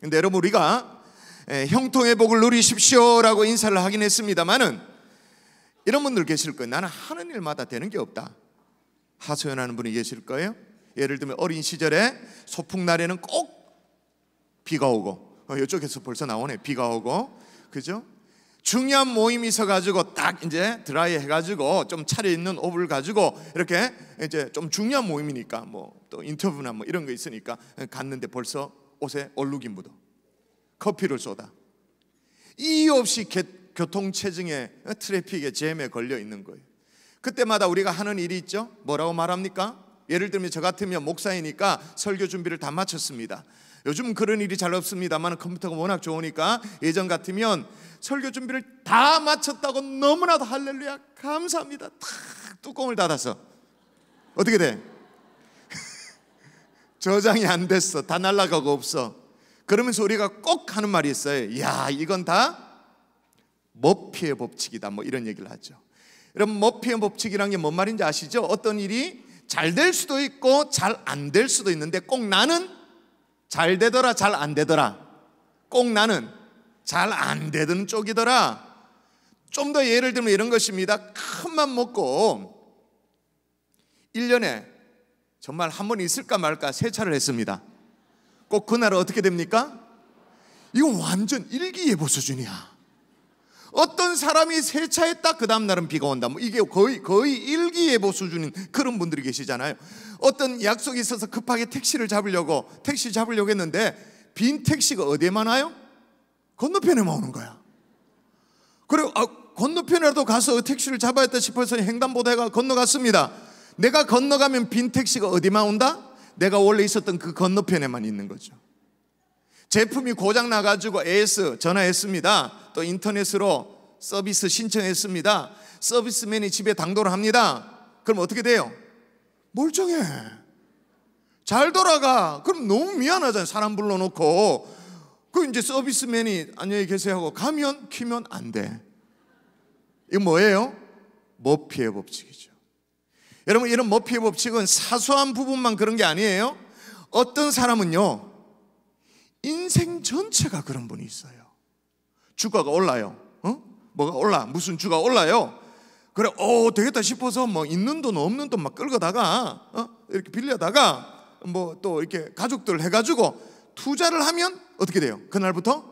근데 여러분 우리가 형통의 복을 누리십시오라고 인사를 하긴 했습니다만은 이런 분들 계실 거예요. 나는 하는 일마다 되는 게 없다. 하소연하는 분이 계실 거예요. 예를 들면 어린 시절에 소풍 날에는 꼭 비가 오고 어, 이쪽에서 벌써 나오네 비가 오고 그죠? 중요한 모임이 있어가지고 딱 이제 드라이 해가지고 좀차려있는 옷을 가지고 이렇게 이제 좀 중요한 모임이니까 뭐 또 인터뷰나 뭐 이런 거 있으니까 갔는데 벌써 옷에 얼룩이 묻어 커피를 쏟아 이유 없이 교통체증에 어, 트래픽에 잼에 걸려 있는 거예요 그때마다 우리가 하는 일이 있죠 뭐라고 말합니까? 예를 들면 저 같으면 목사이니까 설교 준비를 다 마쳤습니다 요즘 그런 일이 잘 없습니다만 컴퓨터가 워낙 좋으니까 예전 같으면 설교 준비를 다 마쳤다고 너무나도 할렐루야 감사합니다 탁 뚜껑을 닫아서 어떻게 돼? 저장이 안 됐어. 다 날라가고 없어. 그러면서 우리가 꼭 하는 말이 있어요. 야, 이건 다 머피의 법칙이다. 뭐 이런 얘기를 하죠. 여러분, 머피의 법칙이란 게 뭔 말인지 아시죠? 어떤 일이 잘 될 수도 있고 잘 안 될 수도 있는데 꼭 나는 잘 되더라, 잘 안 되더라. 꼭 나는 잘 안 되는 쪽이더라. 좀 더 예를 들면 이런 것입니다. 큰 맘 먹고 1년에 정말 한 번 있을까 말까 세차를 했습니다. 꼭 그날 은 어떻게 됩니까? 이건 완전 일기예보 수준이야. 어떤 사람이 세차했다 그 다음 날은 비가 온다. 뭐 이게 거의 거의 일기예보 수준인 그런 분들이 계시잖아요. 어떤 약속이 있어서 급하게 택시를 잡으려고 택시 잡으려고 했는데 빈 택시가 어디에만 와요? 건너편에만 오는 거야. 그리고 아, 건너편이라도 가서 택시를 잡아야 했다 싶어서 횡단보도가 건너갔습니다. 내가 건너가면 빈 택시가 어디만 온다? 내가 원래 있었던 그 건너편에만 있는 거죠. 제품이 고장 나가지고 AS 전화했습니다. 또 인터넷으로 서비스 신청했습니다. 서비스맨이 집에 당도를 합니다. 그럼 어떻게 돼요? 멀쩡해. 잘 돌아가. 그럼 너무 미안하잖아요. 사람 불러놓고. 그 이제 서비스맨이 안녕히 계세요 하고 가면 키면 안 돼. 이거 뭐예요? 머피의 뭐 법칙이죠. 여러분 이런 머피의 법칙은 사소한 부분만 그런 게 아니에요. 어떤 사람은요. 인생 전체가 그런 분이 있어요. 주가가 올라요. 어? 뭐가 올라? 무슨 주가 올라요? 그래, 어, 되겠다 싶어서 뭐 있는 돈 없는 돈 막 끌고다가 어? 이렇게 빌려다가 뭐 또 이렇게 가족들 해가지고 투자를 하면 어떻게 돼요? 그날부터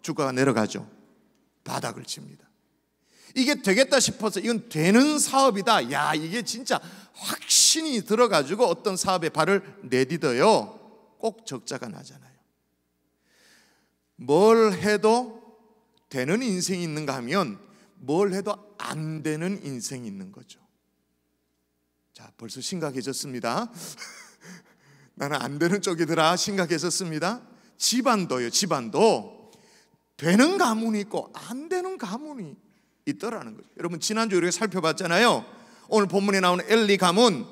주가가 내려가죠. 바닥을 칩니다. 이게 되겠다 싶어서 이건 되는 사업이다. 야, 이게 진짜 확신이 들어가지고 어떤 사업에 발을 내디뎌요. 꼭 적자가 나잖아요. 뭘 해도 되는 인생이 있는가 하면 뭘 해도 안 되는 인생이 있는 거죠. 자, 벌써 심각해졌습니다. 나는 안 되는 쪽이더라. 심각해졌습니다. 집안도요, 집안도. 되는 가문이 있고 안 되는 가문이 있더라는 거죠. 여러분 지난주 에 우리가 살펴봤잖아요. 오늘 본문에 나오는 엘리 가문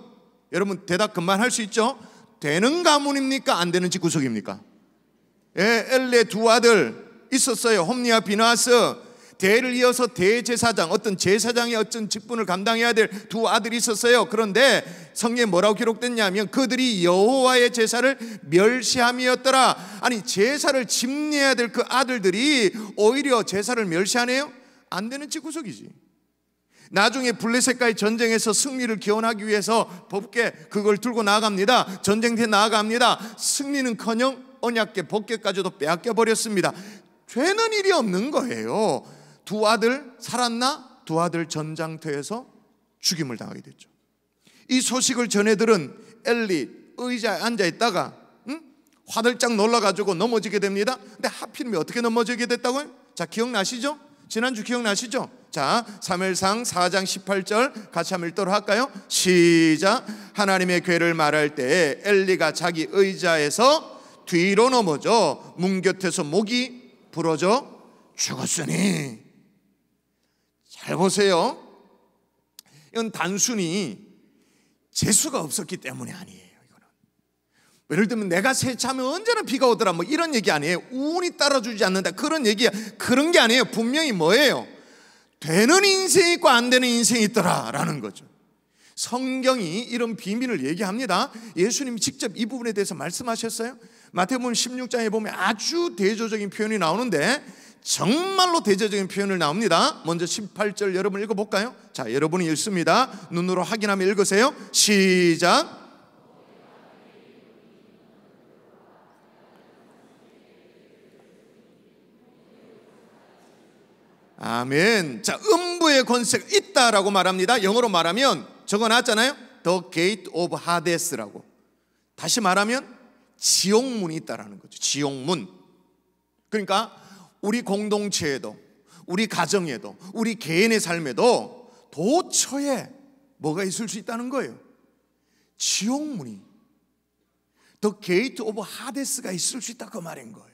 여러분 대답 금방 할 수 있죠? 되는 가문입니까? 안 되는지 구속입니까? 예, 엘리의 두 아들 있었어요. 홈리와 비나스 대를 이어서 대제사장 어떤 제사장의 어떤 직분을 감당해야 될 두 아들이 있었어요. 그런데 성경에 뭐라고 기록됐냐면 그들이 여호와의 제사를 멸시함이었더라. 아니 제사를 집례해야 될 그 아들들이 오히려 제사를 멸시하네요. 안 되는 집구석이지. 나중에 블레셋과의 전쟁에서 승리를 기원하기 위해서 법계 그걸 들고 나아갑니다. 전쟁터에 나아갑니다. 승리는커녕 언약계 법계까지도 빼앗겨 버렸습니다. 죄는 일이 없는 거예요. 두 아들 살았나? 두 아들 전장터에서 죽임을 당하게 됐죠. 이 소식을 전해 들은 엘리 의자에 앉아 있다가 응? 화들짝 놀라가지고 넘어지게 됩니다. 근데 하필이면 어떻게 넘어지게 됐다고요? 자 기억나시죠? 지난주 기억나시죠? 자, 3일상 4장 18절 같이 한번 읽도록 할까요? 시작. 하나님의 괴를 말할 때 엘리가 자기 의자에서 뒤로 넘어져 문 곁에서 목이 부러져 죽었으니. 잘 보세요. 이건 단순히 재수가 없었기 때문이 아니에요. 뭐 예를 들면 내가 세차하면 언제나 비가 오더라 뭐 이런 얘기 아니에요. 운이 따라주지 않는다 그런 얘기야. 그런 게 아니에요. 분명히 뭐예요? 되는 인생이 있고 안 되는 인생이 있더라라는 거죠. 성경이 이런 비밀을 얘기합니다. 예수님이 직접 이 부분에 대해서 말씀하셨어요. 마태복음 16장에 보면 아주 대조적인 표현이 나오는데 정말로 대조적인 표현을 나옵니다. 먼저 18절 여러분 읽어볼까요? 자, 여러분이 읽습니다. 눈으로 확인하며 읽으세요. 시작. 아멘. 자, 음부의 권세가 있다라고 말합니다. 영어로 말하면 적어놨잖아요. The gate of Hades라고. 다시 말하면 지옥문이 있다라는 거죠. 지옥문. 그러니까 우리 공동체에도 우리 가정에도 우리 개인의 삶에도 도처에 뭐가 있을 수 있다는 거예요. 지옥문이 더 게이트 오브 하데스가 있을 수 있다 그 말인 거예요.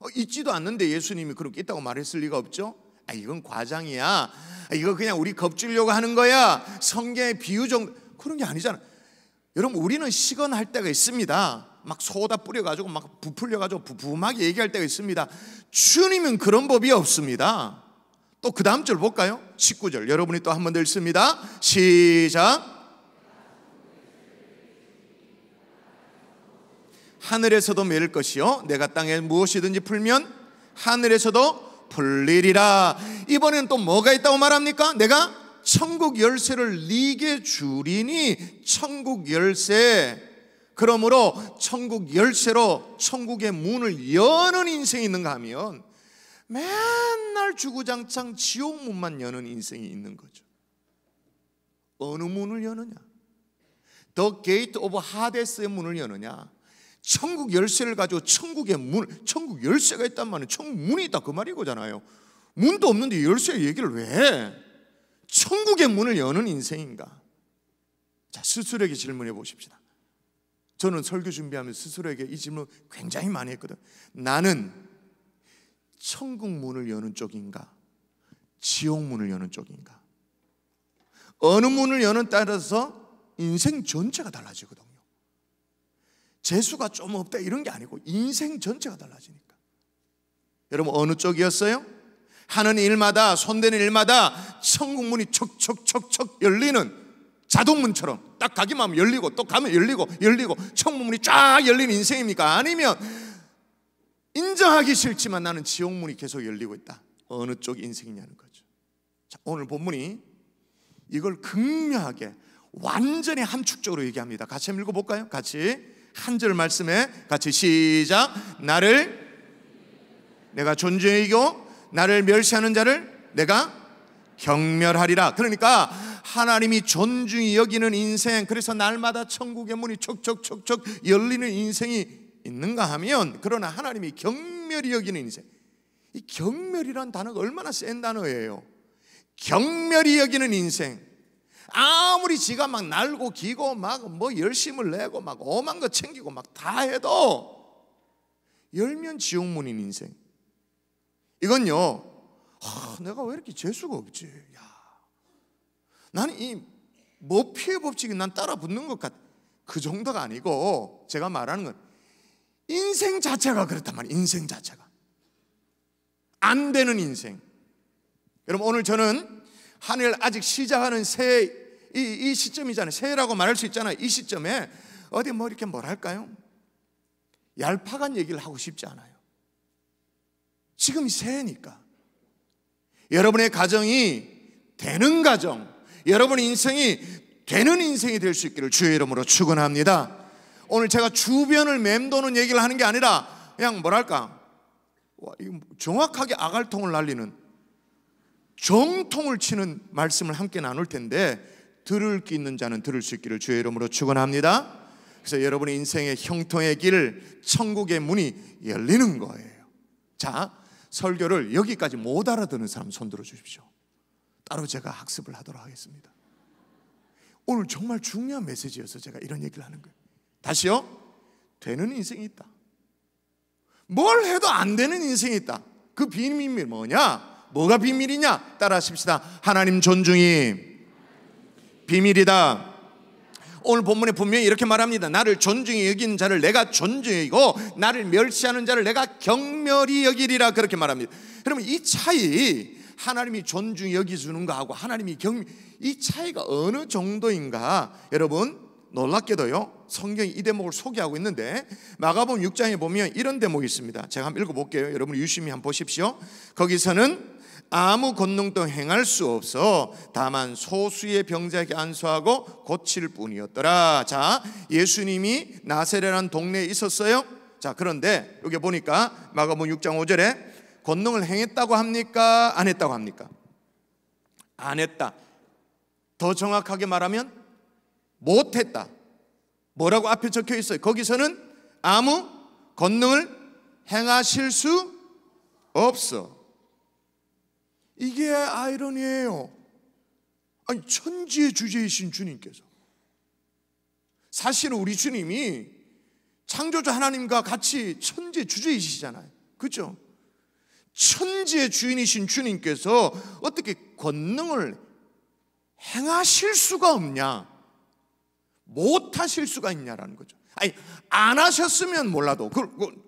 어, 있지도 않는데 예수님이 그렇게 있다고 말했을 리가 없죠. 아, 이건 과장이야. 아, 이거 그냥 우리 겁주려고 하는 거야. 성경의 비유 정도. 그런 게 아니잖아. 여러분, 우리는 시건할 때가 있습니다. 막 소다 뿌려가지고 막 부풀려가지고 부부하게 얘기할 때가 있습니다. 주님은 그런 법이 없습니다. 또 그 다음 절 볼까요? 19절. 여러분이 또 한 번더 읽습니다. 시작. 하늘에서도 매일 것이요. 내가 땅에 무엇이든지 풀면 하늘에서도 풀리리라. 이번엔 또 뭐가 있다고 말합니까? 내가 천국 열쇠를 네게 주리니 천국 열쇠. 그러므로 천국 열쇠로 천국의 문을 여는 인생이 있는가 하면 맨날 주구장창 지옥 문만 여는 인생이 있는 거죠. 어느 문을 여느냐? 더 게이트 오브 하데스의 문을 여느냐? 천국 열쇠를 가지고 천국의 문, 천국 열쇠가 있단 말은 천국 문이 있다 그 말이거잖아요. 문도 없는데 열쇠 얘기를 왜? 천국의 문을 여는 인생인가? 자, 스스로에게 질문해 보십시다. 저는 설교 준비하면서 스스로에게 이 질문 굉장히 많이 했거든. 나는 천국 문을 여는 쪽인가? 지옥 문을 여는 쪽인가? 어느 문을 여는 따라서 인생 전체가 달라지거든. 재수가 좀 없다 이런 게 아니고 인생 전체가 달라지니까. 여러분 어느 쪽이었어요? 하는 일마다 손대는 일마다 천국문이 척척척척 열리는 자동문처럼 딱 가기만 하면 열리고 또 가면 열리고 열리고 천국문이 쫙 열리는 인생입니까? 아니면 인정하기 싫지만 나는 지옥문이 계속 열리고 있다. 어느 쪽 인생이냐는 거죠. 자, 오늘 본문이 이걸 극명하게 완전히 함축적으로 얘기합니다. 같이 한번 읽어볼까요? 같이. 한절 말씀에 같이 시작. 나를 내가 존중이고 나를 멸시하는 자를 내가 경멸하리라. 그러니까 하나님이 존중이 여기는 인생, 그래서 날마다 천국의 문이 촉촉촉촉 열리는 인생이 있는가 하면, 그러나 하나님이 경멸이 여기는 인생. 이 경멸이란 단어가 얼마나 센 단어예요. 경멸이 여기는 인생. 아무리 지가 막 날고 기고 막 뭐 열심을 내고 막 엄한 거 챙기고 막 다 해도 열면 지옥문인 인생. 이건요. 아, 내가 왜 이렇게 재수가 없지? 야. 나는 이 머피의 뭐 법칙이 난 따라 붙는 것 같아. 그 정도가 아니고 제가 말하는 건 인생 자체가 그렇단 말이야 인생 자체가. 안 되는 인생. 여러분 오늘 저는 하늘 를 아직 시작하는 새, 이, 이 시점이잖아요. 새해라고 말할 수 있잖아요. 이 시점에 어디 뭐 이렇게 뭐랄까요? 얄팍한 얘기를 하고 싶지 않아요. 지금 새해니까. 여러분의 가정이 되는 가정, 여러분의 인생이 되는 인생이 될 수 있기를 주의 이름으로 축원합니다. 오늘 제가 주변을 맴도는 얘기를 하는 게 아니라 그냥 뭐랄까 정확하게 아갈통을 날리는 정통을 치는 말씀을 함께 나눌 텐데 들을 기 있는 자는 들을 수 있기를 주의 이름으로 축원합니다. 그래서 여러분의 인생의 형통의 길, 천국의 문이 열리는 거예요. 자, 설교를 여기까지 못 알아듣는 사람 손 들어 주십시오. 따로 제가 학습을 하도록 하겠습니다. 오늘 정말 중요한 메시지여서 제가 이런 얘기를 하는 거예요. 다시요. 되는 인생이 있다. 뭘 해도 안 되는 인생이 있다. 그 비밀이 뭐냐? 뭐가 비밀이냐? 따라 하십시다. 하나님 존중이 비밀이다. 오늘 본문에 분명히 이렇게 말합니다. 나를 존중히 여기는 자를 내가 존중이고 나를 멸시하는 자를 내가 경멸히 여기리라 그렇게 말합니다. 그러면 이 차이 하나님이 존중히 여기주는 거하고 하나님이 경, 이 차이가 어느 정도인가 여러분 놀랍게도요 성경이 이 대목을 소개하고 있는데 마가복음 6장에 보면 이런 대목이 있습니다 제가 한번 읽어볼게요 여러분 유심히 한번 보십시오 거기서는 아무 권능도 행할 수 없어 다만 소수의 병자에게 안수하고 고칠 뿐이었더라. 자, 예수님이 나세레라는 동네에 있었어요. 자, 그런데 여기 보니까 마가복음 6장 5절에 권능을 행했다고 합니까? 안 했다고 합니까? 안 했다. 더 정확하게 말하면 못 했다. 뭐라고 앞에 적혀 있어요? 거기서는 아무 권능을 행하실 수 없어. 이게 아이러니예요. 아니, 천지의 주제이신 주님께서. 사실 우리 주님이 창조주 하나님과 같이 천지의 주제이시잖아요. 그죠? 천지의 주인이신 주님께서 어떻게 권능을 행하실 수가 없냐? 못 하실 수가 있냐라는 거죠. 아니, 안 하셨으면 몰라도, 그, 그,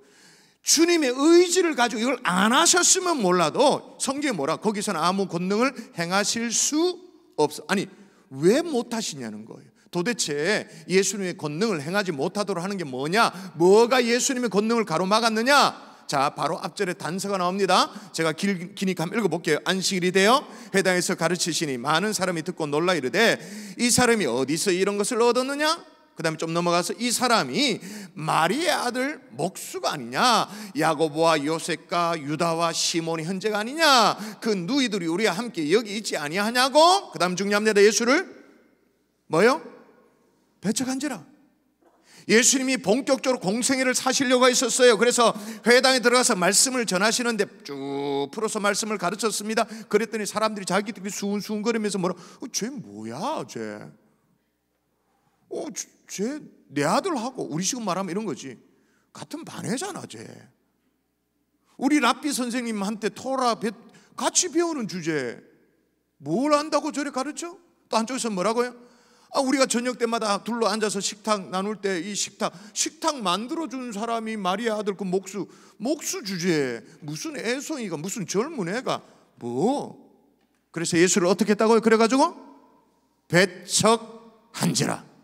주님의 의지를 가지고 이걸 안 하셨으면 몰라도 성경에 뭐라 거기서는 아무 권능을 행하실 수 없어. 아니 왜 못 하시냐는 거예요. 도대체 예수님의 권능을 행하지 못하도록 하는 게 뭐냐? 뭐가 예수님의 권능을 가로막았느냐? 자, 바로 앞절에 단서가 나옵니다. 제가 길, 기니까 한번 읽어볼게요. 안식일이 되어 회당에서 가르치시니 많은 사람이 듣고 놀라 이르되 이 사람이 어디서 이런 것을 얻었느냐? 그 다음에 좀 넘어가서 이 사람이 마리의 아들 목수가 아니냐 야고보와 요셉과 유다와 시몬이 현재가 아니냐 그 누이들이 우리와 함께 여기 있지 아니하냐고 그 다음 중요합니다 예수를 뭐요? 배척한지라 예수님이 본격적으로 공생애를 사시려고 했었어요. 그래서 회당에 들어가서 말씀을 전하시는데 쭉 풀어서 말씀을 가르쳤습니다. 그랬더니 사람들이 자기들이 수운수운거리면서 뭐라, 어, 쟤 뭐야, 쟤. 어, 쟤내 아들하고 우리 지금 말하면 이런 거지. 같은 반회잖아, 쟤. 우리 랍비 선생님한테 토라 배, 같이 배우는 주제. 뭘 안다고 저래 가르쳐? 또 한쪽에서 뭐라고요? 아, 우리가 저녁 때마다 둘러 앉아서 식탁 나눌 때 이 식탁, 식탁 만들어준 사람이 마리아 아들 그 목수, 목수 주제에 무슨 애송이가, 무슨 젊은 애가, 뭐. 그래서 예수를 어떻게 했다고요? 그래가지고 배척한지라.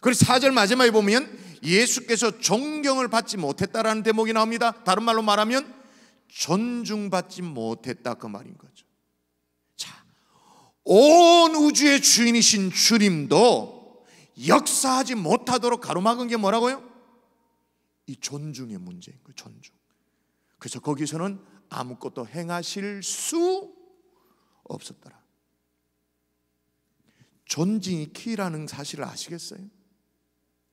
그리고 4절 마지막에 보면 예수께서 존경을 받지 못했다라는 대목이 나옵니다. 다른 말로 말하면 존중받지 못했다 그 말인 거죠. 자, 온 우주의 주인이신 주님도 역사하지 못하도록 가로막은 게 뭐라고요? 이 존중의 문제인 거예요. 존중. 그래서 거기서는 아무것도 행하실 수 없었더라. 존중이 키라는 사실을 아시겠어요?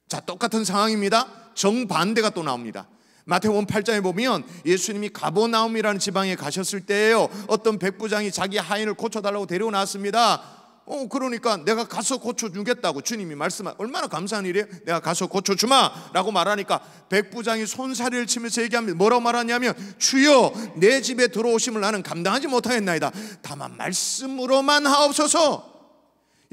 자, 똑같은 상황입니다. 정반대가 또 나옵니다. 마태복음 8장에 보면 예수님이 가보나움이라는 지방에 가셨을 때에요. 어떤 백부장이 자기 하인을 고쳐달라고 데려오 놨습니다. 어, 그러니까 내가 가서 고쳐주겠다고 주님이 말씀하 얼마나 감사한 일이에요? 내가 가서 고쳐주마! 라고 말하니까 백부장이 손사리를 치면서 얘기하면 뭐라고 말하냐면 주여 내 집에 들어오심을 나는 감당하지 못하겠나이다. 다만 말씀으로만 하옵소서!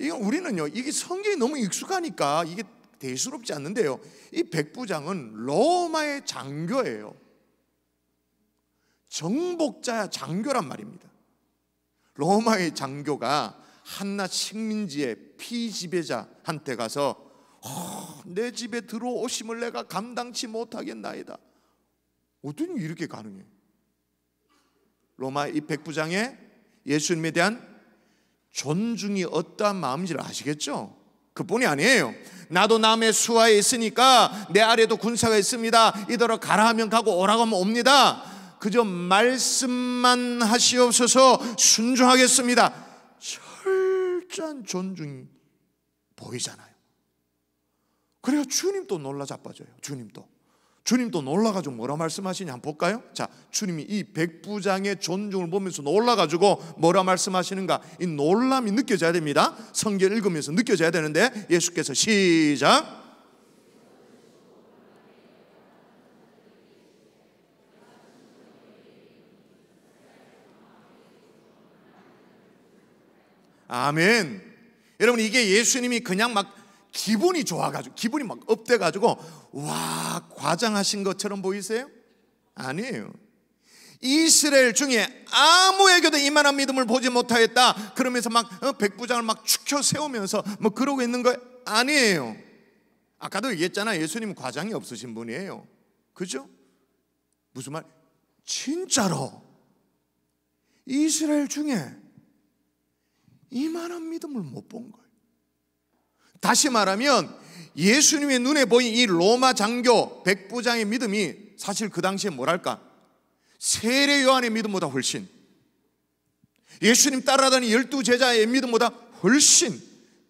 이 우리는요, 이게 성경이 너무 익숙하니까 이게 대수롭지 않는데요. 이 백부장은 로마의 장교예요. 정복자야 장교란 말입니다. 로마의 장교가 한낱 식민지의 피지배자한테 가서 어, 내 집에 들어오심을 내가 감당치 못하겠나이다. 어떤 이렇게 가능해? 로마 이 백부장의 예수님에 대한 존중이 어떠한 마음인지를 아시겠죠? 그뿐이 아니에요. 나도 남의 수하에 있으니까 내 아래도 군사가 있습니다. 이더러 가라 하면 가고 오라고 하면 옵니다. 그저 말씀만 하시옵소서 순종하겠습니다. 철저한 존중이 보이잖아요. 그래요. 주님도 놀라 자빠져요. 주님도. 주님도 놀라가지고 뭐라 말씀하시냐 한번 볼까요? 자, 주님이 이 백부장의 존중을 보면서 놀라가지고 뭐라 말씀하시는가? 이 놀람이 느껴져야 됩니다. 성경 읽으면서 느껴져야 되는데 예수께서 시작. 아멘. 여러분 이게 예수님이 그냥 막 기분이 좋아가지고 기분이 막 업돼가지고 와 과장하신 것처럼 보이세요? 아니에요. 이스라엘 중에 아무에게도 이만한 믿음을 보지 못하였다. 그러면서 막 어, 백부장을 막 축혀 세우면서 뭐 그러고 있는 거 아니에요. 아까도 얘기했잖아. 예수님 과장이 없으신 분이에요. 그죠? 무슨 말? 진짜로 이스라엘 중에 이만한 믿음을 못 본 거예요. 다시 말하면 예수님의 눈에 보인 이 로마 장교 백부장의 믿음이 사실 그 당시에 뭐랄까? 세례 요한의 믿음보다 훨씬 예수님 따라다니 열두 제자의 믿음보다 훨씬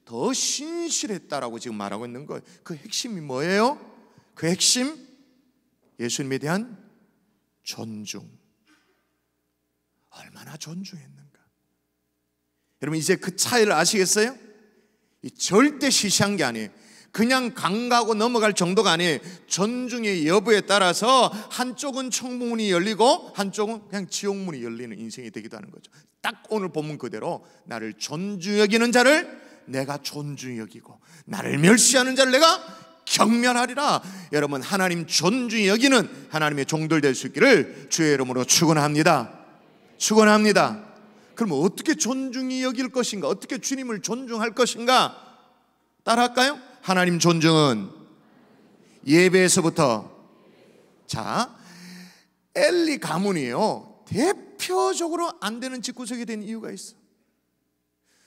더 신실했다라고 지금 말하고 있는 거예요. 그 핵심이 뭐예요? 그 핵심 예수님에 대한 존중. 얼마나 존중했는가? 여러분 이제 그 차이를 아시겠어요? 절대 시시한 게 아니에요. 그냥 강가고 넘어갈 정도가 아니에요. 존중의 여부에 따라서 한쪽은 청문이 열리고 한쪽은 그냥 지옥문이 열리는 인생이 되기도 하는 거죠. 딱 오늘 본문 그대로 나를 존중 여기는 자를 내가 존중 여기고 나를 멸시하는 자를 내가 경멸하리라. 여러분 하나님 존중 여기는 하나님의 종들 될 수 있기를 주의 이름으로 축원합니다. 축원합니다. 그러면 어떻게 존중이 여길 것인가? 어떻게 주님을 존중할 것인가? 따라할까요? 하나님 존중은 예배에서부터 자 엘리 가문이요 대표적으로 안 되는 집구석이 된 이유가 있어.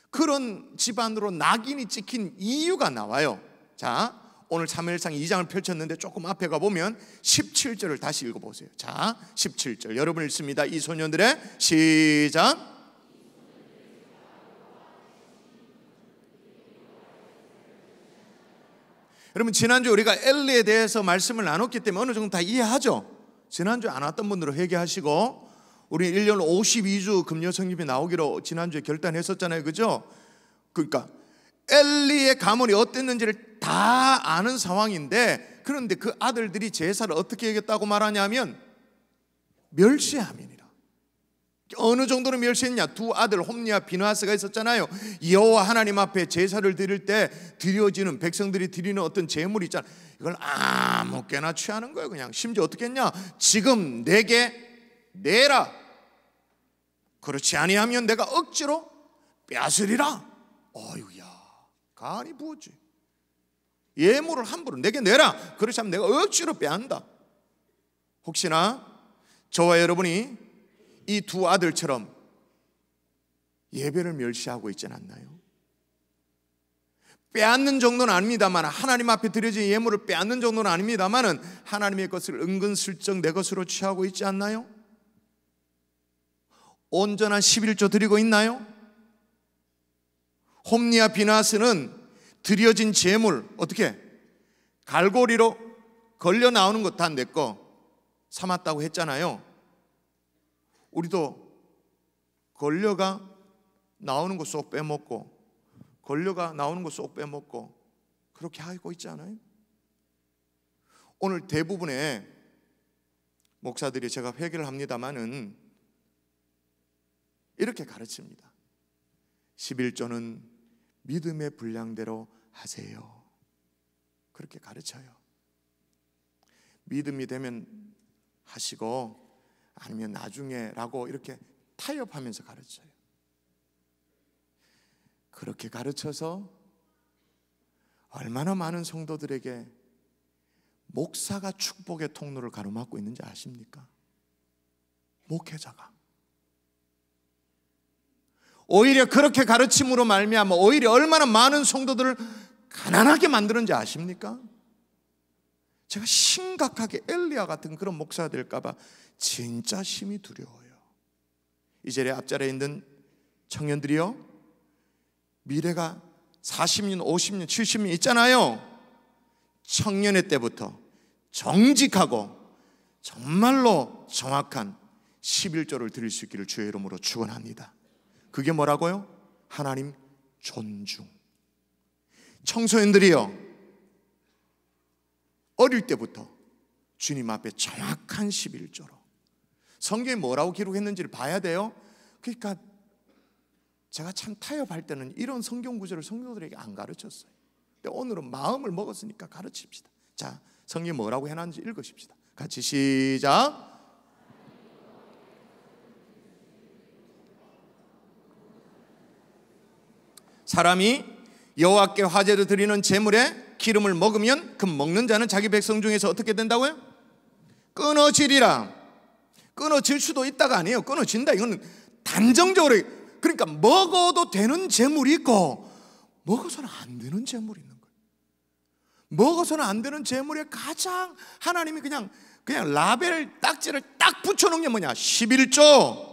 그런 집안으로 낙인이 찍힌 이유가 나와요. 자 오늘 3일상 2장을 펼쳤는데 조금 앞에 가보면 17절을 다시 읽어보세요. 자, 17절. 여러분 읽습니다. 이 소년들의 시작. 여러분 지난주 우리가 엘리에 대해서 말씀을 나눴기 때문에 어느 정도 다 이해하죠. 지난주 안 왔던 분들은 회개하시고 우리 1년 52주 금요 성립이 나오기로 지난주에 결단했었잖아요. 그죠? 그러니까 엘리의 가문이 어땠는지를 다 아는 상황인데 그런데 그 아들들이 제사를 어떻게 하겠다고 말하냐면 멸시하면 어느 정도로 멸시했냐? 두 아들 홈리와 비누하스가 있었잖아요. 여호와 하나님 앞에 제사를 드릴 때 드려지는 백성들이 드리는 어떤 제물이 있잖아. 이걸 아무개나 취하는 거예요. 그냥 심지어 어떻게 했냐? 지금 내게 내라. 그렇지 아니하면 내가 억지로 뺏으리라. 어유야, 간이 부었지. 예물을 함부로 내게 내라. 그렇지 않으면 내가 억지로 빼한다. 혹시나 저와 여러분이 이두 아들처럼 예배를 멸시하고 있지 않나요? 빼앗는 정도는 아닙니다만 하나님 앞에 드려진 예물을 빼앗는 정도는 아닙니다만 하나님의 것을 은근슬쩍 내 것으로 취하고 있지 않나요? 온전한 11조 드리고 있나요? 홈리아 비나스는 드려진 재물 어떻게 갈고리로 걸려 나오는 것 다 내 거 삼았다고 했잖아요. 우리도 걸려가 나오는 것쏙 빼먹고 걸려가 나오는 것쏙 빼먹고 그렇게 하고 있지 않아요? 오늘 대부분의 목사들이 제가 회개를 합니다마는 이렇게 가르칩니다. 11조는 믿음의 분량대로 하세요. 그렇게 가르쳐요. 믿음이 되면 하시고 아니면 나중에라고 이렇게 타협하면서 가르쳐요. 그렇게 가르쳐서 얼마나 많은 성도들에게 목사가 축복의 통로를 가로막고 있는지 아십니까? 목회자가 오히려 그렇게 가르침으로 말미암아 오히려 얼마나 많은 성도들을 가난하게 만드는지 아십니까? 제가 심각하게 엘리야 같은 그런 목사가 될까봐 진짜 심히 두려워요. 이 자리에 앞자리에 있는 청년들이요. 미래가 40년, 50년, 70년 있잖아요. 청년의 때부터 정직하고 정말로 정확한 11조를 드릴 수 있기를 주의 이름으로 축원합니다. 그게 뭐라고요? 하나님 존중. 청소년들이요. 어릴 때부터 주님 앞에 정확한 11조로 성경에 뭐라고 기록했는지를 봐야 돼요. 그러니까 제가 참 타협할 때는 이런 성경 구절을 성도들에게 안 가르쳤어요. 근데 오늘은 마음을 먹었으니까 가르칩시다. 자, 성경이 뭐라고 해놨는지 읽으십시다. 같이 시작. 사람이 여호와께 화제를 드리는 제물에 기름을 먹으면 그 먹는 자는 자기 백성 중에서 어떻게 된다고요? 끊어지리라. 끊어질 수도 있다가 아니에요. 끊어진다. 이거는 단정적으로 그러니까 먹어도 되는 재물이 있고 먹어서는 안 되는 재물이 있는 거예요. 먹어서는 안 되는 재물에 가장 하나님이 그냥 그냥 라벨 딱지를 딱 붙여 놓은 게 뭐냐? 11조.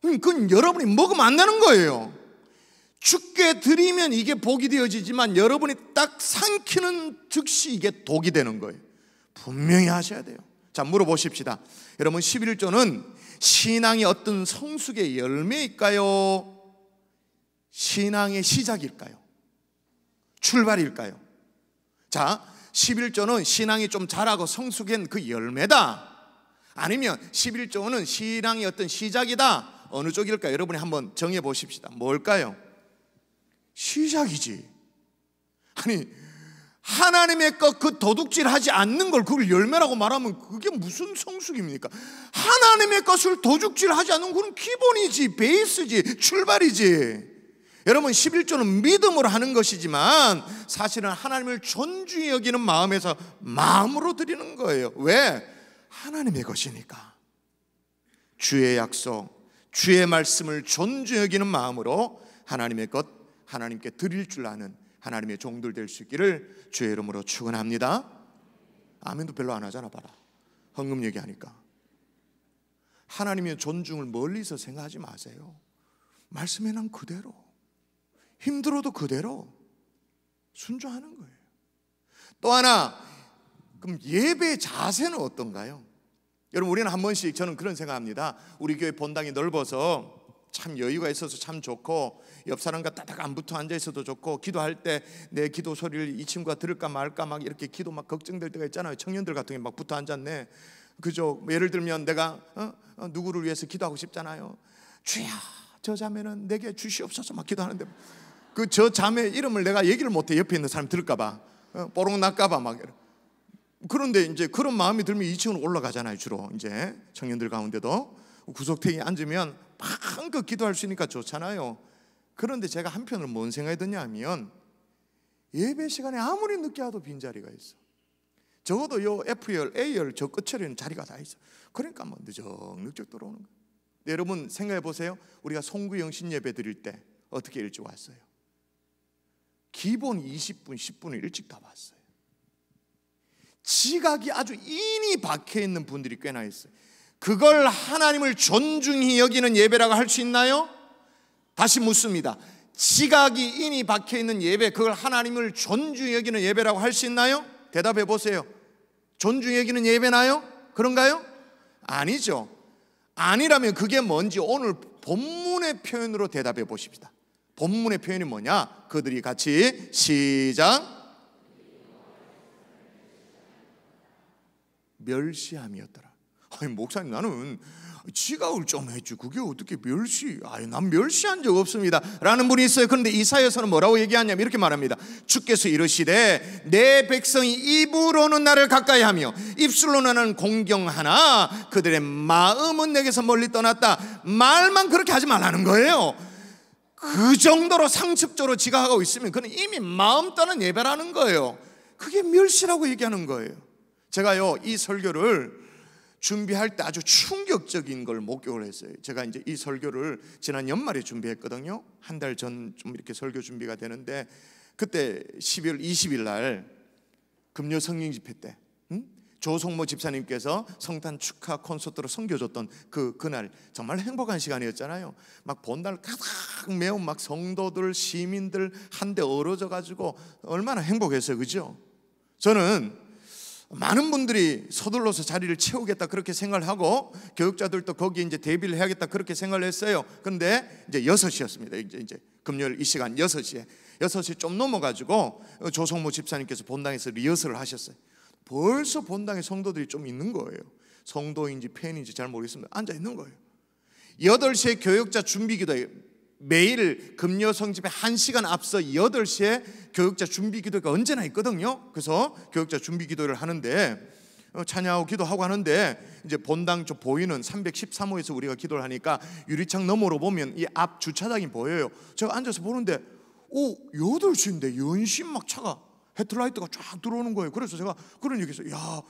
그건 여러분이 먹으면 안 되는 거예요. 죽게 드리면 이게 복이 되어지지만 여러분이 딱 삼키는 즉시 이게 독이 되는 거예요. 분명히 하셔야 돼요. 자, 물어보십시다. 여러분, 11조는 신앙의 어떤 성숙의 열매일까요? 신앙의 시작일까요? 출발일까요? 자, 11조는 신앙이 좀 자라고 성숙한 그 열매다. 아니면 11조는 신앙의 어떤 시작이다. 어느 쪽일까? 요 여러분이 한번 정해 보십시다. 뭘까요? 시작이지. 아니, 하나님의 것 그 도둑질 하지 않는 걸 그걸 열매라고 말하면 그게 무슨 성숙입니까? 하나님의 것을 도둑질 하지 않는 그 기본이지, 베이스지, 출발이지. 여러분, 11조는 믿음으로 하는 것이지만 사실은 하나님을 존중히 여기는 마음에서 마음으로 드리는 거예요. 왜? 하나님의 것이니까. 주의 약속, 주의 말씀을 존중히 여기는 마음으로 하나님의 것 하나님께 드릴 줄 아는 하나님의 종들 될 수 있기를 주의 이름으로 축원합니다. 아멘도 별로 안 하잖아 봐라. 헌금 얘기하니까. 하나님의 존중을 멀리서 생각하지 마세요. 말씀에 난 그대로 힘들어도 그대로 순종하는 거예요. 또 하나 그럼 예배 자세는 어떤가요? 여러분 우리는 한 번씩 저는 그런 생각합니다. 우리 교회 본당이 넓어서 참 여유가 있어서 참 좋고 옆 사람과 따닥 안 붙어 앉아 있어도 좋고 기도할 때 내 기도 소리를 이 친구가 들을까 말까 막 이렇게 기도 막 걱정될 때가 있잖아요 청년들 같은 게 막 붙어 앉았네 그죠 뭐 예를 들면 내가 어? 어? 누구를 위해서 기도하고 싶잖아요 주야 저 자매는 내게 주시옵소서 막 기도하는데 그 저 자매 이름을 내가 얘기를 못해 옆에 있는 사람 들을까봐 어? 뽀록 날까봐 막 이런. 그런데 이제 그런 마음이 들면 2층으로 올라가잖아요 주로 이제 청년들 가운데도 구석탱이 앉으면 마음껏 그 기도할 수 있으니까 좋잖아요. 그런데 제가 한편으로 뭔 생각이 드냐 하면 예배 시간에 아무리 늦게 와도 빈자리가 있어. 적어도 요 F열, A열 저 끝에는 자리가 다 있어. 그러니까 뭐 늦적늦적 들어오는 거야. 네, 여러분 생각해 보세요. 우리가 송구 영신 예배 드릴 때 어떻게 일찍 왔어요? 기본 20분, 10분을 일찍 다 왔어요. 지각이 아주 인이 박혀 있는 분들이 꽤나 있어요. 그걸 하나님을 존중히 여기는 예배라고 할 수 있나요? 다시 묻습니다. 지각이 인이 박혀 있는 예배, 그걸 하나님을 존중히 여기는 예배라고 할 수 있나요? 대답해 보세요. 존중히 여기는 예배나요? 그런가요? 아니죠. 아니라면 그게 뭔지 오늘 본문의 표현으로 대답해 보십니다. 본문의 표현이 뭐냐? 그들이 같이 시작 멸시함이었더라. 아니 목사님 나는 지각을좀했지 그게 어떻게 멸시? 아니 난 멸시한 적 없습니다. 라는 분이 있어요. 그런데 이사에서는 뭐라고 얘기하냐면 이렇게 말합니다. 주께서 이르시되 내 백성이 입으로는 나를 가까이하며 입술로는 나는 공경하나 그들의 마음은 내게서 멀리 떠났다. 말만 그렇게 하지 말라는 거예요. 그 정도로 상습적으로 지가 하고 있으면 그는 이미 마음 떠는 예배라는 거예요. 그게 멸시라고 얘기하는 거예요. 제가요 이 설교를 준비할 때 아주 충격적인 걸 목격을 했어요. 제가 이제 이 설교를 지난 연말에 준비했거든요. 한 달 전 좀 이렇게 설교 준비가 되는데 그때 12월 20일 날 금요 성령 집회 때 응? 조성모 집사님께서 성탄 축하 콘서트로 섬겨줬던그 그날 정말 행복한 시간이었잖아요. 막 본날 가득 매운 막 성도들 시민들 한데 어우러져 가지고 얼마나 행복했어요, 그죠? 저는 많은 분들이 서둘러서 자리를 채우겠다 그렇게 생각을 하고 교육자들도 거기에 이제 대비를 해야겠다 그렇게 생각을 했어요. 그런데 이제 6시였습니다. 이제 이제 금요일 이 시간 6시에 6시 좀 넘어 가지고 조성모 집사님께서 본당에서 리허설을 하셨어요. 벌써 본당에 성도들이 좀 있는 거예요. 성도인지 팬인지 잘 모르겠습니다. 앉아 있는 거예요. 8시에 교육자 준비 기도예 매일 금요 성집에 1시간 앞서 8시에 교육자 준비 기도가 언제나 있거든요. 그래서 교육자 준비 기도를 하는데 어, 찬양하고 기도하고 하는데 이제 본당 쪽 보이는 313호에서 우리가 기도를 하니까 유리창 너머로 보면 이 앞 주차장이 보여요. 제가 앉아서 보는데 오, 8시인데 연신 막 차가 헤드라이트가 쫙 들어오는 거예요. 그래서 제가 그런 얘기했어요. 야,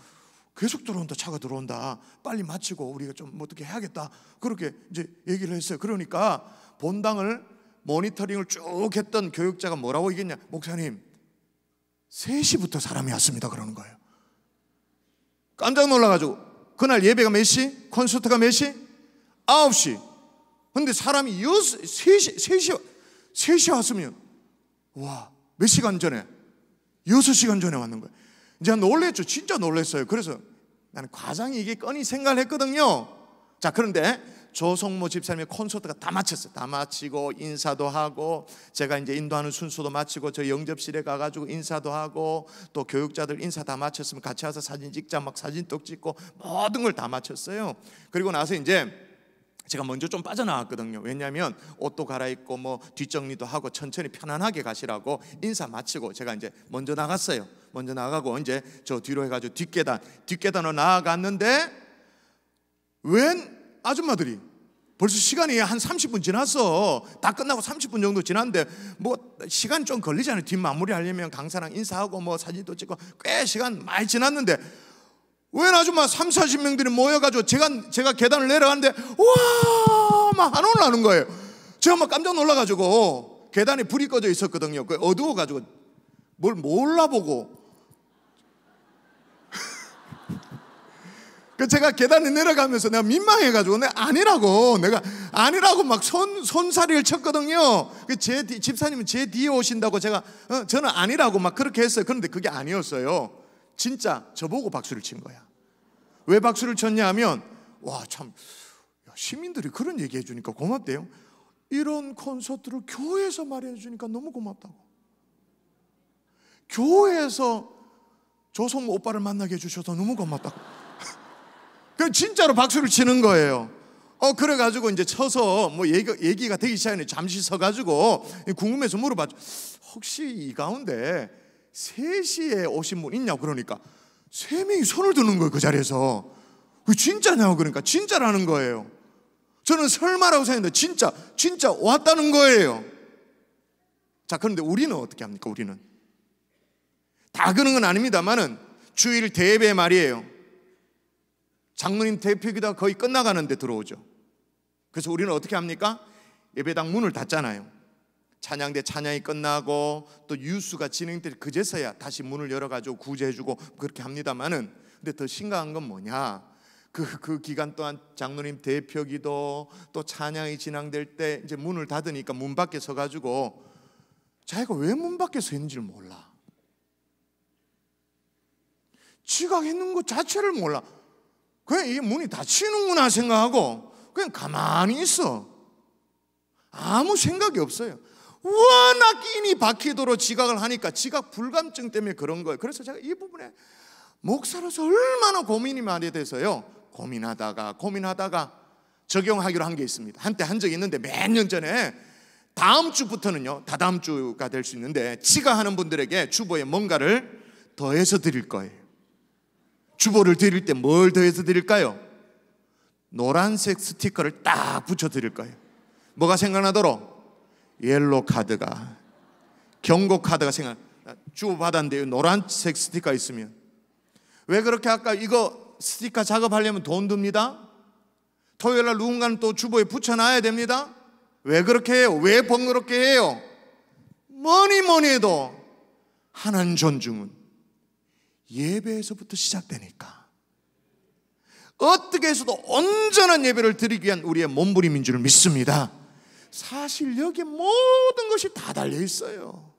계속 들어온다. 차가 들어온다. 빨리 마치고 우리가 좀 어떻게 해야겠다. 그렇게 이제 얘기를 했어요. 그러니까 본당을 모니터링을 쭉 했던 교육자가 뭐라고 얘기했냐? 목사님, 3시부터 사람이 왔습니다. 그러는 거예요. 깜짝 놀라가지고, 그날 예배가 몇 시? 콘서트가 몇 시? 9시. 근데 사람이 6, 3시, 3시, 3시 왔으면, 와, 몇 시간 전에? 6시간 전에 왔는 거예요. 제가 놀랬죠. 진짜 놀랬어요. 그래서 나는 과장이 이게 꺼니 생각을 했거든요. 자, 그런데 조성모 집사님의 콘서트가 다 마쳤어요. 다 마치고 인사도 하고 제가 이제 인도하는 순서도 마치고 저 영접실에 가가지고 인사도 하고 또 교육자들 인사 다 마쳤으면 같이 와서 사진 찍자 막 사진 떡 찍고 모든 걸 다 마쳤어요. 그리고 나서 이제 제가 먼저 좀 빠져나왔거든요. 왜냐하면 옷도 갈아입고 뭐 뒷정리도 하고 천천히 편안하게 가시라고 인사 마치고 제가 이제 먼저 나갔어요. 먼저 나가고 이제 저 뒤로 해가지고 뒷계단 뒷계단으로 나아갔는데 웬 아줌마들이 벌써 시간이 한 30분 지났어. 다 끝나고 30분 정도 지났는데 뭐 시간 좀 걸리잖아요. 뒷마무리 하려면 강사랑 인사하고 뭐 사진도 찍고 꽤 시간 많이 지났는데 웬 아줌마 3, 40명들이 모여가지고 제가, 제가 계단을 내려가는데 우와! 막 안 올라오는 거예요. 제가 막 깜짝 놀라가지고 계단에 불이 꺼져 있었거든요. 그 어두워가지고 뭘 몰라보고 그 제가 계단에 내려가면서 내가 민망해가지고 내가 네, 아니라고 내가 아니라고 막 손 손사리를 쳤거든요. 그 제 집사님은 제 뒤에 오신다고 제가 어, 저는 아니라고 막 그렇게 했어요. 그런데 그게 아니었어요. 진짜 저보고 박수를 친 거야. 왜 박수를 쳤냐면 와참 시민들이 그런 얘기해 주니까 고맙대요. 이런 콘서트를 교회에서 마련해 주니까 너무 고맙다고. 교회에서 조성 오빠를 만나게 해주셔서 너무 고맙다고. 그 진짜로 박수를 치는 거예요. 어, 그래가지고 이제 쳐서 뭐 얘기, 가 되기 시작했는데 잠시 서가지고 궁금해서 물어봤죠. 혹시 이 가운데 3시에 오신 분 있냐? 그러니까 세 명이 손을 드는 거예요, 그 자리에서. 그 진짜냐고 그러니까 진짜라는 거예요. 저는 설마라고 생각했는데 진짜, 진짜 왔다는 거예요. 자, 그런데 우리는 어떻게 합니까, 우리는? 다 그런 건 아닙니다만은 주일 대배 말이에요. 장로님 대표기도 거의 끝나가는데 들어오죠. 그래서 우리는 어떻게 합니까? 예배당 문을 닫잖아요. 찬양대 찬양이 끝나고 또 유수가 진행될 그제서야 다시 문을 열어가지고 구제해주고 그렇게 합니다만은 근데 더 심각한 건 뭐냐? 그, 그 기간 동안 장로님 대표 기도 또 찬양이 진행될 때 이제 문을 닫으니까 문 밖에 서가지고 자기가 왜 문 밖에 서 있는지 를 몰라. 지각 했는 것 자체를 몰라. 그냥 이 문이 닫히는구나 생각하고 그냥 가만히 있어. 아무 생각이 없어요. 워낙 인이 박히도록 지각을 하니까 지각 불감증 때문에 그런 거예요. 그래서 제가 이 부분에 목사로서 얼마나 고민이 많이 돼서요. 고민하다가 고민하다가 적용하기로 한 게 있습니다. 한때 한 적이 있는데 몇 년 전에 다음 주부터는요. 다다음 주가 될 수 있는데 지가 하는 분들에게 주보에 뭔가를 더해서 드릴 거예요. 주보를 드릴 때 뭘 더해서 드릴까요? 노란색 스티커를 딱 붙여 드릴까요? 뭐가 생각나도록 옐로 카드가 경고 카드가 생각 주보 받았는데 노란색 스티커 있으면 왜 그렇게 할까? 이거 스티커 작업하려면 돈 듭니다. 토요일 날 누군가는 또 주보에 붙여놔야 됩니다. 왜 그렇게 해요? 왜 번거롭게 해요? 뭐니 뭐니 해도 하나님 존중은 예배에서부터 시작되니까 어떻게 해서도 온전한 예배를 드리기 위한 우리의 몸부림인 줄 믿습니다. 사실 여기에 모든 것이 다 달려 있어요.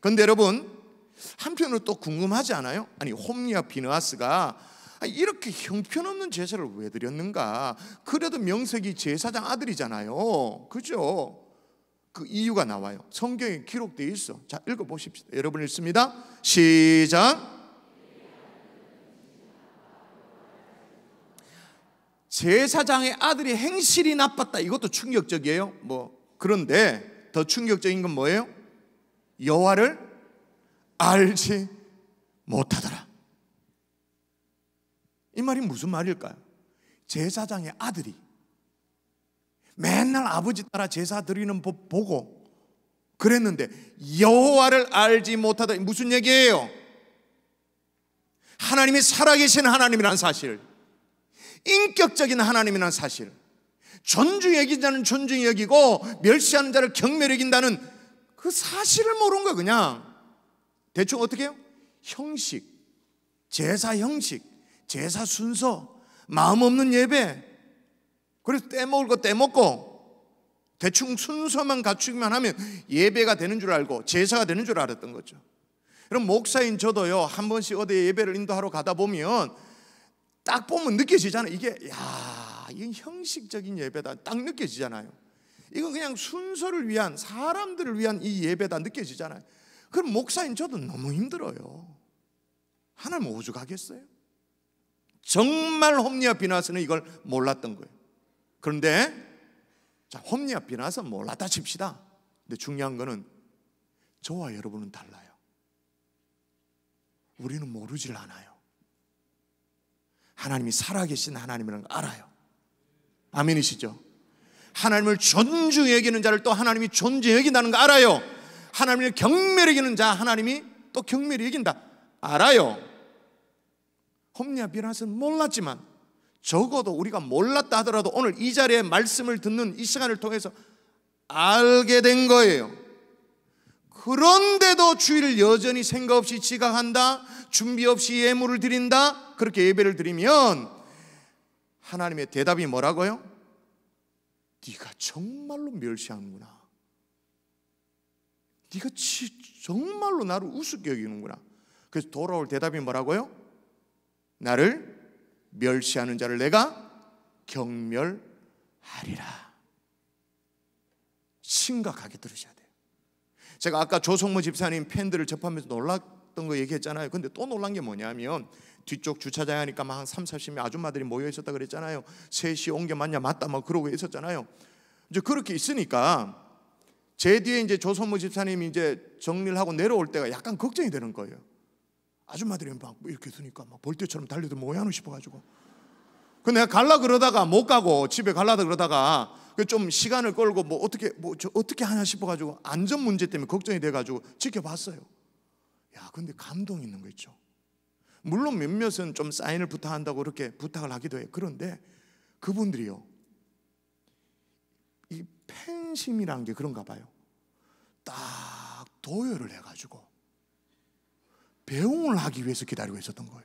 그런데 여러분 한편으로 또 궁금하지 않아요? 아니 홈리와 비누아스가 이렇게 형편없는 제사를 왜 드렸는가? 그래도 명색이 제사장 아들이잖아요. 그죠? 그 이유가 나와요. 성경에 기록되어 있어. 자, 읽어보십시오 여러분 읽습니다. 시작. 제사장의 아들이 행실이 나빴다. 이것도 충격적이에요. 뭐 그런데 더 충격적인 건 뭐예요? 여호와를 알지 못하더라. 이 말이 무슨 말일까요? 제사장의 아들이 맨날 아버지 따라 제사 드리는 법 보고 그랬는데 여호와를 알지 못하다 무슨 얘기예요? 하나님이 살아계신 하나님이란 사실 인격적인 하나님이라는 사실. 존중 여기자는 존중 여기고 멸시하는 자를 경멸 여긴다는 그 사실을 모른는거 그냥. 대충 어떻게 해요? 형식, 제사 형식, 제사 순서, 마음 없는 예배. 그래서 떼먹을 거 떼먹고 대충 순서만 갖추기만 하면 예배가 되는 줄 알고 제사가 되는 줄 알았던 거죠. 그럼 목사인 저도요, 한 번씩 어디 예배를 인도하러 가다 보면 딱 보면 느껴지잖아요. 이게 야, 이건 형식적인 예배다. 딱 느껴지잖아요. 이건 그냥 순서를 위한 사람들을 위한 이 예배다 느껴지잖아요. 그럼 목사인 저도 너무 힘들어요. 하나님 오죽하겠어요? 정말 홈리와 비나스는 이걸 몰랐던 거예요. 그런데 자, 홈리와 비나스 몰랐다 칩시다. 근데 중요한 거는 저와 여러분은 달라요. 우리는 모르질 않아요. 하나님이 살아계신 하나님이라는 걸 알아요. 아멘이시죠? 하나님을 존중해 여기는 자를 또 하나님이 존중해 여긴다는 거 알아요. 하나님을 경멸해 여기는 자 하나님이 또경멸해 여긴다. 알아요. 홈리아 비라스는 몰랐지만 적어도 우리가 몰랐다 하더라도 오늘 이 자리에 말씀을 듣는 이 시간을 통해서 알게 된 거예요. 그런데도 주일을 여전히 생각 없이 지각한다. 준비 없이 예물을 드린다. 그렇게 예배를 드리면 하나님의 대답이 뭐라고요? 네가 정말로 멸시하는구나. 네가 정말로 나를 우습게 여기는구나. 그래서 돌아올 대답이 뭐라고요? 나를 멸시하는 자를 내가 경멸하리라. 심각하게 들으셔야 돼요. 제가 아까 조성모 집사님 팬들을 접하면서 놀랐던 거 얘기했잖아요. 근데 또 놀란 게 뭐냐면 뒤쪽 주차장 하니까 막 3, 40명 아줌마들이 모여 있었다 그랬잖아요. 셋이 온게 맞냐 맞다 막 그러고 있었잖아요. 이제 그렇게 있으니까 제 뒤에 이제 조성모 집사님이 이제 정리를 하고 내려올 때가 약간 걱정이 되는 거예요. 아줌마들이 막 이렇게 있니까막 볼때처럼 달려도 뭐하노 싶어가지고 그 내가 갈라 그러다가 못 가고 집에 갈라 다 그러다가 그 좀 시간을 끌고 뭐 어떻게 뭐저 어떻게 하냐 싶어가지고 안전 문제 때문에 걱정이 돼가지고 지켜봤어요. 야, 근데 감동 있는 거 있죠. 물론 몇몇은 좀 사인을 부탁한다고 그렇게 부탁을 하기도 해. 그런데 그분들이요. 이팬심이란게 그런가 봐요. 딱 도열을 해가지고 배웅을 하기 위해서 기다리고 있었던 거예요.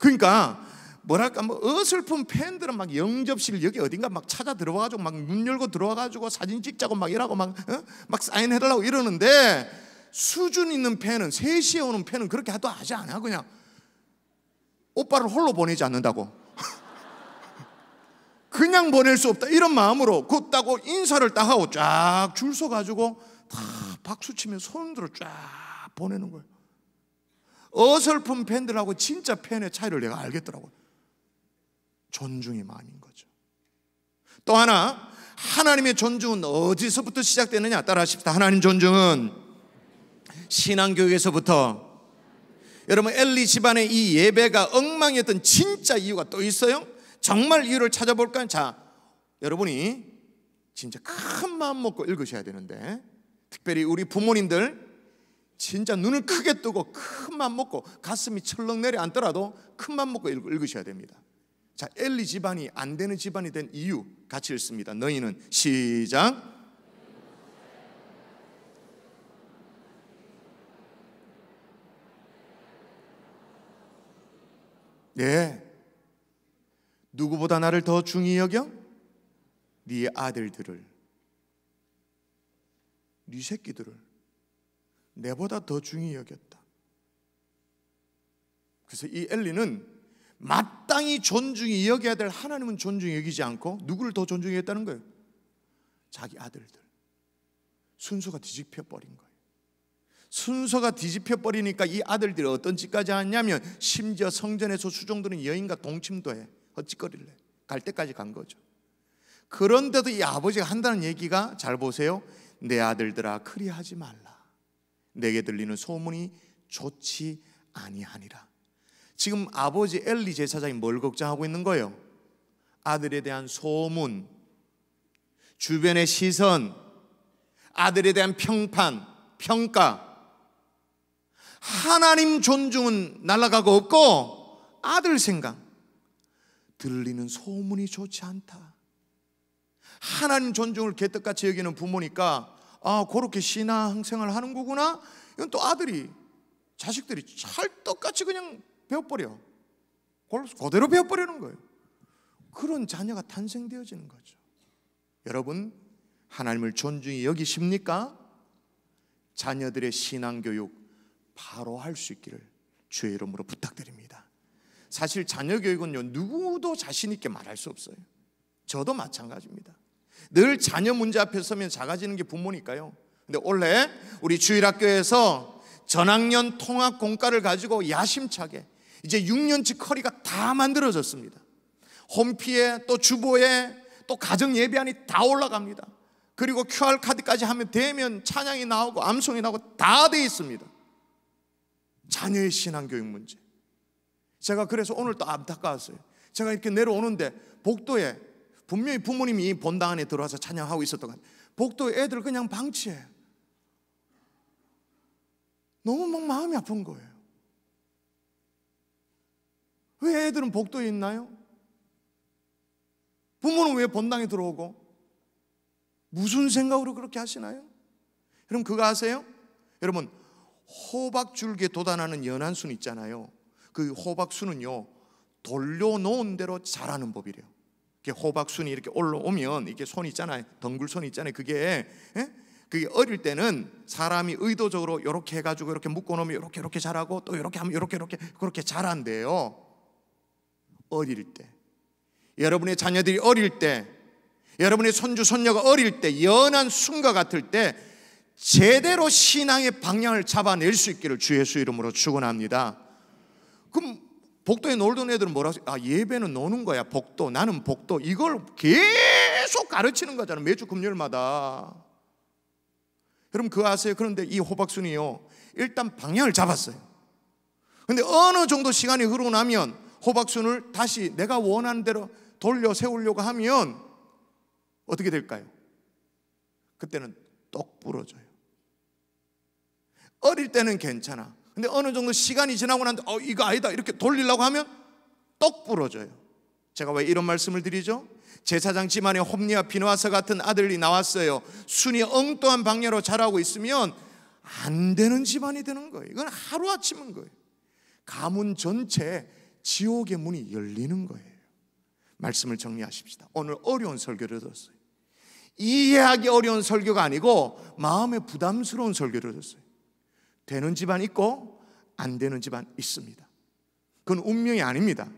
그러니까 뭐랄까 뭐 어설픈 팬들은 막 영접실 여기 어딘가 막 찾아 들어와가지고 막 문 열고 들어와가지고 사진 찍자고 막 이라고 막, 어? 사인해달라고 이러는데 수준 있는 팬은 3시에 오는 팬은 그렇게 하도 하지 않아 그냥 오빠를 홀로 보내지 않는다고 그냥 보낼 수 없다 이런 마음으로 곧다고 인사를 딱 하고 쫙 줄 서가지고 다 박수치며 손으로 쫙 보내는 거예요 어설픈 팬들하고 진짜 팬의 차이를 내가 알겠더라고요 존중의 마음인 거죠. 또 하나 하나님의 존중은 어디서부터 시작되느냐 따라하십시다. 하나님 존중은 신앙 교육에서부터 여러분 엘리 집안의 이 예배가 엉망이었던 진짜 이유가 또 있어요. 정말 이유를 찾아볼까요? 자, 여러분이 진짜 큰 마음 먹고 읽으셔야 되는데 특별히 우리 부모님들 진짜 눈을 크게 뜨고 큰맘 먹고 가슴이 철렁 내려앉더라도 큰맘 먹고 읽으셔야 됩니다. 자, 엘리 집안이 안 되는 집안이 된 이유 같이 읽습니다. 너희는 시작. 네. 누구보다 나를 더 중히 여겨? 네 아들들을, 네 새끼들을 내보다 더 중히 여겼다. 그래서 이 엘리는 마땅히 존중이 여겨야 될 하나님은 존중이 여기지 않고 누구를 더존중 했다는 거예요? 자기 아들들. 순서가 뒤집혀 버린 거예요. 순서가 뒤집혀 버리니까 이 아들들이 어떤 짓까지 하냐면 심지어 성전에서 수종들은 여인과 동침도 해. 어찌거릴래. 갈 때까지 간 거죠. 그런데도 이 아버지가 한다는 얘기가 잘 보세요. 내 아들들아 그리하지 말라. 내게 들리는 소문이 좋지 아니하니라. 지금 아버지 엘리 제사장이 뭘 걱정하고 있는 거예요? 아들에 대한 소문, 주변의 시선, 아들에 대한 평판, 평가. 하나님 존중은 날아가고 없고 아들 생각. 들리는 소문이 좋지 않다. 하나님 존중을 개떡같이 여기는 부모니까 아, 그렇게 신앙생활 하는 거구나. 이건 또 아들이 자식들이 찰떡같이 그냥 배워버려. 그걸 그대로 배워버리는 거예요. 그런 자녀가 탄생되어지는 거죠. 여러분, 하나님을 존중히 여기십니까? 자녀들의 신앙교육 바로 할 수 있기를 주의 이름으로 부탁드립니다. 사실 자녀 교육은 누구도 자신있게 말할 수 없어요. 저도 마찬가지입니다. 늘 자녀 문제 앞에 서면 작아지는 게 부모니까요. 근데 원래 우리 주일학교에서 전학년 통합 공과를 가지고 야심차게 이제 6년치 커리가 다 만들어졌습니다. 홈피에 또 주보에 또 가정 예배안이 다 올라갑니다. 그리고 QR 카드까지 하면 되면 찬양이 나오고 암송이 나오고 다 돼 있습니다. 자녀의 신앙 교육 문제. 제가 그래서 오늘 또 안타까웠어요. 제가 이렇게 내려오는데 복도에 분명히 부모님이 본당 안에 들어와서 찬양하고 있었던 것 복도에 애들 그냥 방치해. 너무 막 마음이 아픈 거예요. 왜 애들은 복도에 있나요? 부모는 왜 본당에 들어오고? 무슨 생각으로 그렇게 하시나요? 여러분 그거 아세요? 여러분 호박 줄기에 돋아나는 연한 순 있잖아요. 그 호박 순은요 돌려놓은 대로 자라는 법이래요. 이게 호박 순이 이렇게 올라오면 이렇게 손 있잖아요. 덩굴 손 있잖아요. 그게 에? 예? 그게 어릴 때는 사람이 의도적으로 이렇게 해가지고 이렇게 묶어놓으면 이렇게 이렇게 자라고 또 이렇게 하면 이렇게 이렇게 그렇게 자란대요. 어릴 때, 여러분의 자녀들이 어릴 때, 여러분의 손주, 손녀가 어릴 때, 연한 순과 같을 때, 제대로 신앙의 방향을 잡아낼 수 있기를 주 예수 이름으로 축원합니다. 그럼 복도에 놀던 애들은 뭐라고 아 예배는 노는 거야 복도 나는 복도 이걸 계속 가르치는 거잖아 매주 금요일마다 여러분 그 아세요? 그런데 이 호박순이요 일단 방향을 잡았어요 근데 어느 정도 시간이 흐르고 나면 호박순을 다시 내가 원하는 대로 돌려 세우려고 하면 어떻게 될까요? 그때는 똑 부러져요. 어릴 때는 괜찮아. 근데 어느 정도 시간이 지나고 난 어, 이거 아니다. 이렇게 돌리려고 하면 똑 부러져요. 제가 왜 이런 말씀을 드리죠? 제사장 집안에 홈리와 비누아서 같은 아들이 나왔어요. 순이 엉뚱한 방향로 자라고 있으면 안 되는 집안이 되는 거예요. 이건 하루아침인 거예요. 가문 전체 지옥의 문이 열리는 거예요. 말씀을 정리하십시다. 오늘 어려운 설교를 들었어요. 이해하기 어려운 설교가 아니고 마음에 부담스러운 설교를 들었어요. 되는 집안 있고 안 되는 집안 있습니다. 그건 운명이 아닙니다.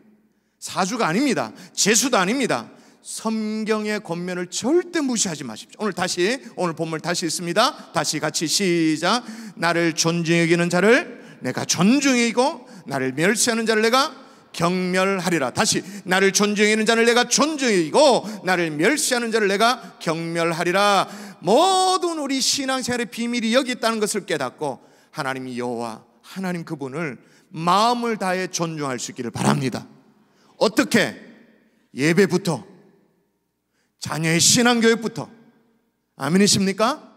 사주가 아닙니다. 재수도 아닙니다. 성경의 권면을 절대 무시하지 마십시오. 오늘 다시 오늘 본문 다시 있습니다. 다시 같이 시작. 나를 존중여기는 자를 내가 존중이고 나를 멸시하는 자를 내가 경멸하리라. 다시 나를 존중하는 자를 내가 존중이고 나를 멸시하는 자를 내가 경멸하리라. 모든 우리 신앙생활의 비밀이 여기 있다는 것을 깨닫고 하나님 여호와 하나님 그분을 마음을 다해 존중할 수 있기를 바랍니다. 어떻게 예배부터 자녀의 신앙 교육부터 아멘이십니까?